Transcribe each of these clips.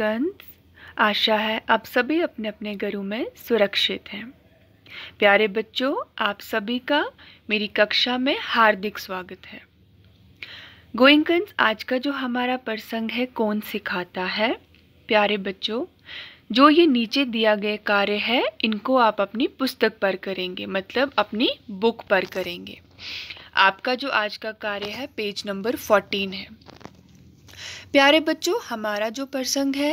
कंस आशा है आप सभी अपने अपने घरों में सुरक्षित हैं प्यारे बच्चों आप सभी का मेरी कक्षा में हार्दिक स्वागत है गोइंग कंस आज का जो हमारा प्रसंग है कौन सिखाता है प्यारे बच्चों जो ये नीचे दिया गया कार्य है इनको आप अपनी पुस्तक पर करेंगे मतलब अपनी बुक पर करेंगे आपका जो आज का कार्य है पेज नंबर फोर्टीन है प्यारे बच्चों हमारा जो प्रसंग है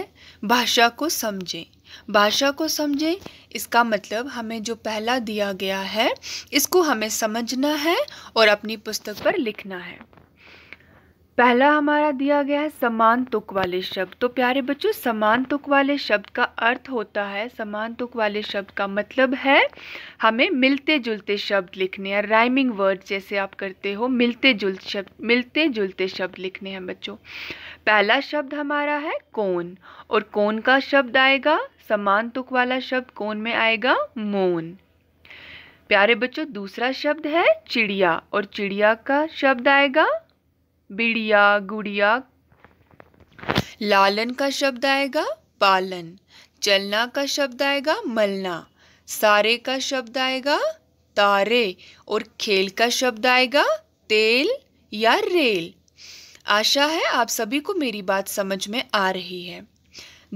भाषा को समझें भाषा को समझें इसका मतलब हमें जो पहला दिया गया है इसको हमें समझना है और अपनी पुस्तक पर लिखना है पहला हमारा दिया गया है समान तुक वाले शब्द तो प्यारे बच्चों समान तुक वाले शब्द का अर्थ होता है समान तुक वाले शब्द का मतलब है हमें मिलते जुलते शब्द लिखने हैं राइमिंग वर्ड जैसे आप करते हो मिलते जुल शब्द मिलते जुलते शब्द लिखने हैं बच्चों पहला शब्द हमारा है कौन और कौन का शब्द आएगा समान तुक वाला शब्द कौन में आएगा मौन प्यारे बच्चों दूसरा शब्द है चिड़िया और चिड़िया का शब्द आएगा बिड़िया गुड़िया लालन का शब्द आएगा पालन चलना का शब्द आएगा मलना सारे का शब्द आएगा तारे और खेल का शब्द आएगा तेल या रेल आशा है आप सभी को मेरी बात समझ में आ रही है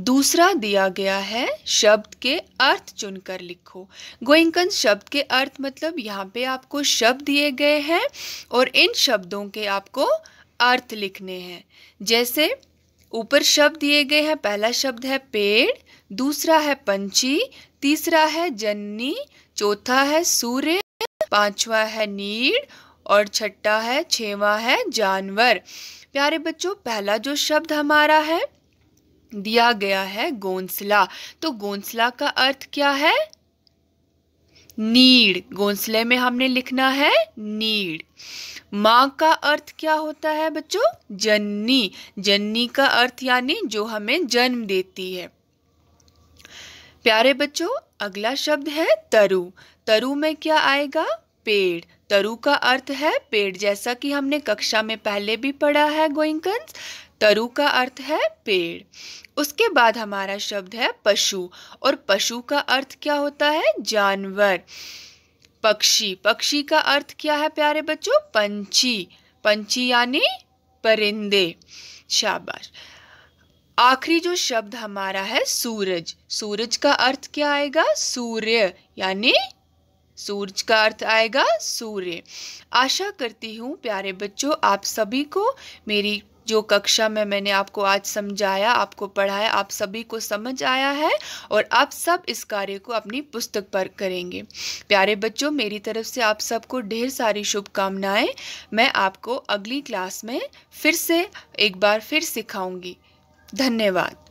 दूसरा दिया गया है शब्द के अर्थ चुनकर लिखो गोइंकन शब्द के अर्थ मतलब यहाँ पे आपको शब्द दिए गए हैं और इन शब्दों के आपको अर्थ लिखने हैं जैसे ऊपर शब्द दिए गए हैं पहला शब्द है पेड़ दूसरा है पंछी तीसरा है जन्नी चौथा है सूर्य पांचवा है नीड और छठा है छवा है जानवर प्यारे बच्चों पहला जो शब्द हमारा है दिया गया है गोंसला तो गोंसला का अर्थ क्या है नीड गोंसले में हमने लिखना है नीड माँ का अर्थ क्या होता है बच्चों जननी जननी का अर्थ यानी जो हमें जन्म देती है प्यारे बच्चों अगला शब्द है तरु तरु में क्या आएगा पेड़ तरु का अर्थ है पेड़ जैसा कि हमने कक्षा में पहले भी पढ़ा है गोइंकंस तरु का अर्थ है पेड़ उसके बाद हमारा शब्द है पशु और पशु का अर्थ क्या होता है जानवर पक्षी पक्षी का अर्थ क्या है प्यारे बच्चों पंछी पंछी यानी परिंदे शाबाश आखिरी जो शब्द हमारा है सूरज सूरज का अर्थ क्या आएगा सूर्य यानी सूरज का अर्थ आएगा सूर्य आशा करती हूँ प्यारे बच्चों आप सभी को मेरी जो कक्षा में मैंने आपको आज समझाया आपको पढ़ाया आप सभी को समझ आया है और आप सब इस कार्य को अपनी पुस्तक पर करेंगे प्यारे बच्चों मेरी तरफ से आप सबको ढेर सारी शुभकामनाएं मैं आपको अगली क्लास में फिर से एक बार फिर सिखाऊंगी धन्यवाद